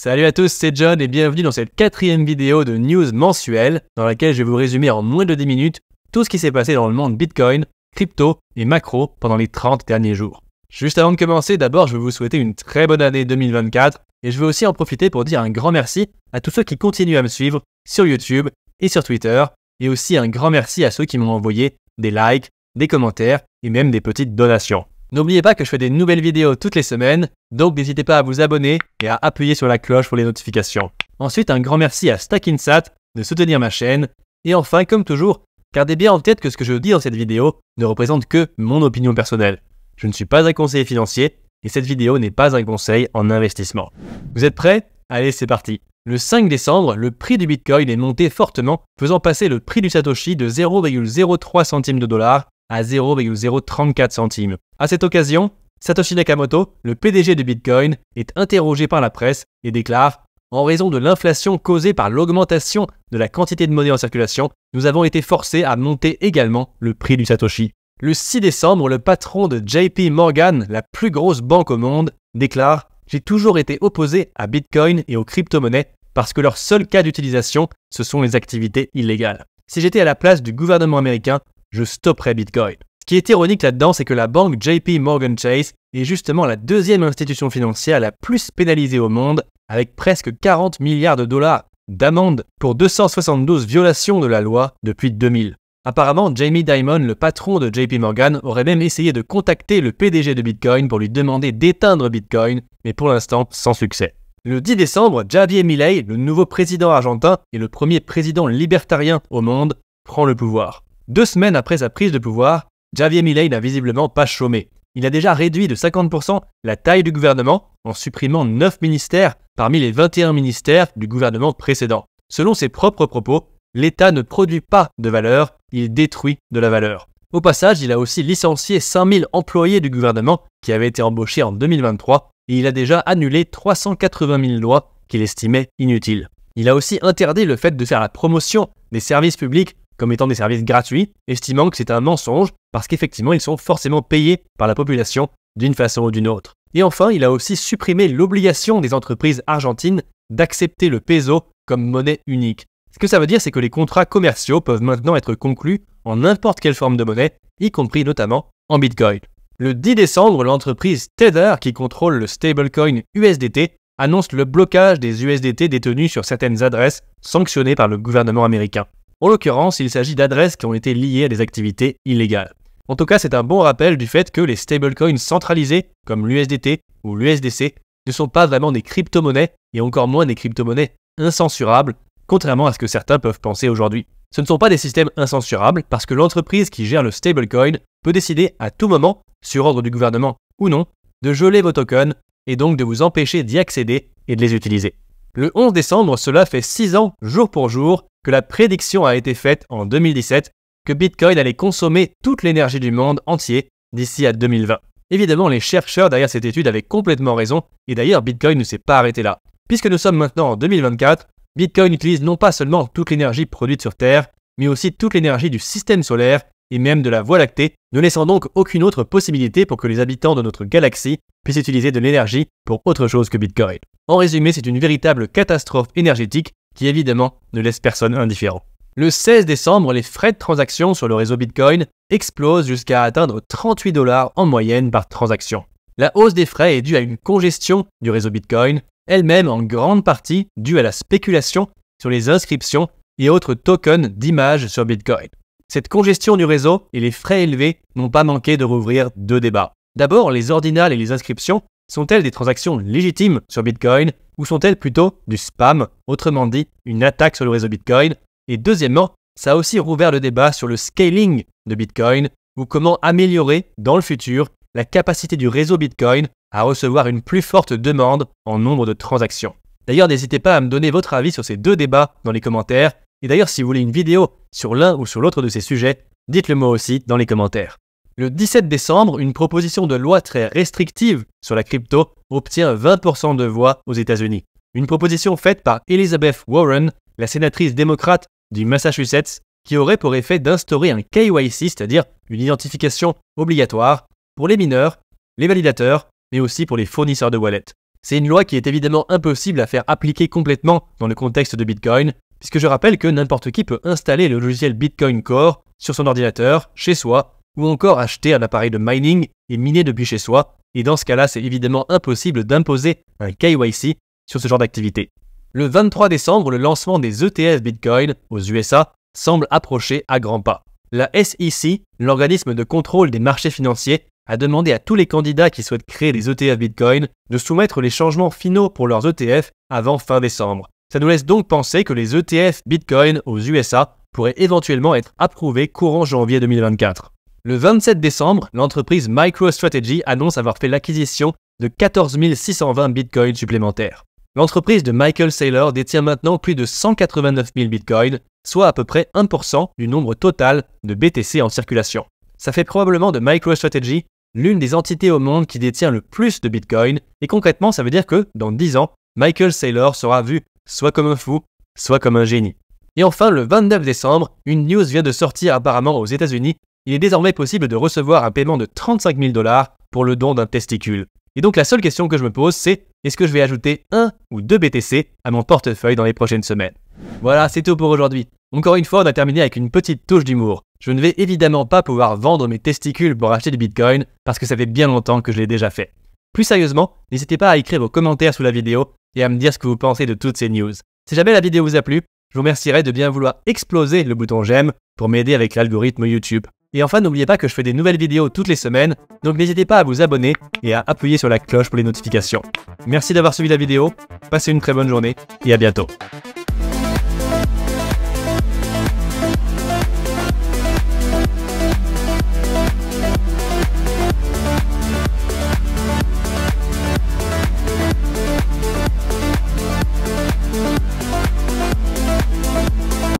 Salut à tous, c'est John et bienvenue dans cette quatrième vidéo de news mensuelle dans laquelle je vais vous résumer en moins de 10 minutes tout ce qui s'est passé dans le monde Bitcoin, crypto et macro pendant les 30 derniers jours. Juste avant de commencer, d'abord je veux vous souhaiter une très bonne année 2024 et je veux aussi en profiter pour dire un grand merci à tous ceux qui continuent à me suivre sur YouTube et sur Twitter et aussi un grand merci à ceux qui m'ont envoyé des likes, des commentaires et même des petites donations. N'oubliez pas que je fais des nouvelles vidéos toutes les semaines, donc n'hésitez pas à vous abonner et à appuyer sur la cloche pour les notifications. Ensuite, un grand merci à Stackinsat de soutenir ma chaîne. Et enfin, comme toujours, gardez bien en tête que ce que je dis dans cette vidéo ne représente que mon opinion personnelle. Je ne suis pas un conseiller financier et cette vidéo n'est pas un conseil en investissement. Vous êtes prêts Allez, c'est parti. Le 5 décembre, le prix du Bitcoin est monté fortement, faisant passer le prix du Satoshi de 0,03 centimes de dollars, à 0,034 centimes. À cette occasion, Satoshi Nakamoto, le PDG de Bitcoin, est interrogé par la presse et déclare En raison de l'inflation causée par l'augmentation de la quantité de monnaie en circulation, nous avons été forcés à monter également le prix du Satoshi. Le 6 décembre, le patron de JP Morgan, la plus grosse banque au monde, déclare J'ai toujours été opposé à Bitcoin et aux crypto-monnaies parce que leur seul cas d'utilisation, ce sont les activités illégales. Si j'étais à la place du gouvernement américain, je stopperai Bitcoin. Ce qui est ironique là-dedans, c'est que la banque JP Morgan Chase est justement la deuxième institution financière la plus pénalisée au monde, avec presque 40 milliards de dollars d'amende pour 272 violations de la loi depuis 2000. Apparemment, Jamie Dimon, le patron de JP Morgan, aurait même essayé de contacter le PDG de Bitcoin pour lui demander d'éteindre Bitcoin, mais pour l'instant sans succès. Le 10 décembre, Javier Milei, le nouveau président argentin et le premier président libertarien au monde, prend le pouvoir. Deux semaines après sa prise de pouvoir, Javier Milei n'a visiblement pas chômé. Il a déjà réduit de 50% la taille du gouvernement en supprimant 9 ministères parmi les 21 ministères du gouvernement précédent. Selon ses propres propos, l'État ne produit pas de valeur, il détruit de la valeur. Au passage, il a aussi licencié 5000 employés du gouvernement qui avaient été embauchés en 2023 et il a déjà annulé 380 000 lois qu'il estimait inutiles. Il a aussi interdit le fait de faire la promotion des services publics comme étant des services gratuits, estimant que c'est un mensonge parce qu'effectivement ils sont forcément payés par la population d'une façon ou d'une autre. Et enfin, il a aussi supprimé l'obligation des entreprises argentines d'accepter le peso comme monnaie unique. Ce que ça veut dire, c'est que les contrats commerciaux peuvent maintenant être conclus en n'importe quelle forme de monnaie, y compris notamment en Bitcoin. Le 10 décembre, l'entreprise Tether, qui contrôle le stablecoin USDT, annonce le blocage des USDT détenus sur certaines adresses sanctionnées par le gouvernement américain. En l'occurrence, il s'agit d'adresses qui ont été liées à des activités illégales. En tout cas, c'est un bon rappel du fait que les stablecoins centralisés, comme l'USDT ou l'USDC, ne sont pas vraiment des crypto-monnaies, et encore moins des crypto-monnaies incensurables, contrairement à ce que certains peuvent penser aujourd'hui. Ce ne sont pas des systèmes incensurables parce que l'entreprise qui gère le stablecoin peut décider à tout moment, sur ordre du gouvernement ou non, de geler vos tokens et donc de vous empêcher d'y accéder et de les utiliser. Le 11 décembre, cela fait 6 ans, jour pour jour, que la prédiction a été faite en 2017 que Bitcoin allait consommer toute l'énergie du monde entier d'ici à 2020. Évidemment, les chercheurs derrière cette étude avaient complètement raison, et d'ailleurs Bitcoin ne s'est pas arrêté là. Puisque nous sommes maintenant en 2024, Bitcoin utilise non pas seulement toute l'énergie produite sur Terre, mais aussi toute l'énergie du système solaire et même de la Voie lactée, ne laissant donc aucune autre possibilité pour que les habitants de notre galaxie puissent utiliser de l'énergie pour autre chose que Bitcoin. En résumé, c'est une véritable catastrophe énergétique qui évidemment ne laisse personne indifférent. Le 16 décembre, les frais de transaction sur le réseau Bitcoin explosent jusqu'à atteindre 38 dollars en moyenne par transaction. La hausse des frais est due à une congestion du réseau Bitcoin, elle-même en grande partie due à la spéculation sur les inscriptions et autres tokens d'images sur Bitcoin. Cette congestion du réseau et les frais élevés n'ont pas manqué de rouvrir deux débats. D'abord, les ordinales et les inscriptions sont-elles des transactions légitimes sur Bitcoin ou sont-elles plutôt du spam, autrement dit une attaque sur le réseau Bitcoin Et deuxièmement, ça a aussi rouvert le débat sur le scaling de Bitcoin ou comment améliorer dans le futur la capacité du réseau Bitcoin à recevoir une plus forte demande en nombre de transactions. D'ailleurs, n'hésitez pas à me donner votre avis sur ces deux débats dans les commentaires. Et d'ailleurs, si vous voulez une vidéo sur l'un ou sur l'autre de ces sujets, dites-le moi aussi dans les commentaires. Le 17 décembre, une proposition de loi très restrictive sur la crypto obtient 20% de voix aux États-Unis. Une proposition faite par Elizabeth Warren, la sénatrice démocrate du Massachusetts, qui aurait pour effet d'instaurer un KYC, c'est-à-dire une identification obligatoire, pour les mineurs, les validateurs, mais aussi pour les fournisseurs de wallets. C'est une loi qui est évidemment impossible à faire appliquer complètement dans le contexte de Bitcoin, puisque je rappelle que n'importe qui peut installer le logiciel Bitcoin Core sur son ordinateur, chez soi, ou encore acheter un appareil de mining et miner depuis chez soi, et dans ce cas-là, c'est évidemment impossible d'imposer un KYC sur ce genre d'activité. Le 23 décembre, le lancement des ETF Bitcoin aux USA semble approcher à grands pas. La SEC, l'organisme de contrôle des marchés financiers, a demandé à tous les candidats qui souhaitent créer des ETF Bitcoin de soumettre les changements finaux pour leurs ETF avant fin décembre. Ça nous laisse donc penser que les ETF Bitcoin aux USA pourraient éventuellement être approuvés courant janvier 2024. Le 27 décembre, l'entreprise MicroStrategy annonce avoir fait l'acquisition de 14 620 bitcoins supplémentaires. L'entreprise de Michael Saylor détient maintenant plus de 189 000 bitcoins, soit à peu près 1% du nombre total de BTC en circulation. Ça fait probablement de MicroStrategy l'une des entités au monde qui détient le plus de bitcoins, et concrètement ça veut dire que, dans 10 ans, Michael Saylor sera vu soit comme un fou, soit comme un génie. Et enfin, le 29 décembre, une news vient de sortir apparemment aux États-Unis il est désormais possible de recevoir un paiement de 35 000 dollars pour le don d'un testicule. Et donc la seule question que je me pose, c'est est-ce que je vais ajouter un ou deux BTC à mon portefeuille dans les prochaines semaines Voilà, c'est tout pour aujourd'hui. Encore une fois, on a terminé avec une petite touche d'humour. Je ne vais évidemment pas pouvoir vendre mes testicules pour acheter du Bitcoin, parce que ça fait bien longtemps que je l'ai déjà fait. Plus sérieusement, n'hésitez pas à écrire vos commentaires sous la vidéo et à me dire ce que vous pensez de toutes ces news. Si jamais la vidéo vous a plu, je vous remercierai de bien vouloir exploser le bouton j'aime pour m'aider avec l'algorithme YouTube. Et enfin, n'oubliez pas que je fais des nouvelles vidéos toutes les semaines, donc n'hésitez pas à vous abonner et à appuyer sur la cloche pour les notifications. Merci d'avoir suivi la vidéo, passez une très bonne journée et à bientôt.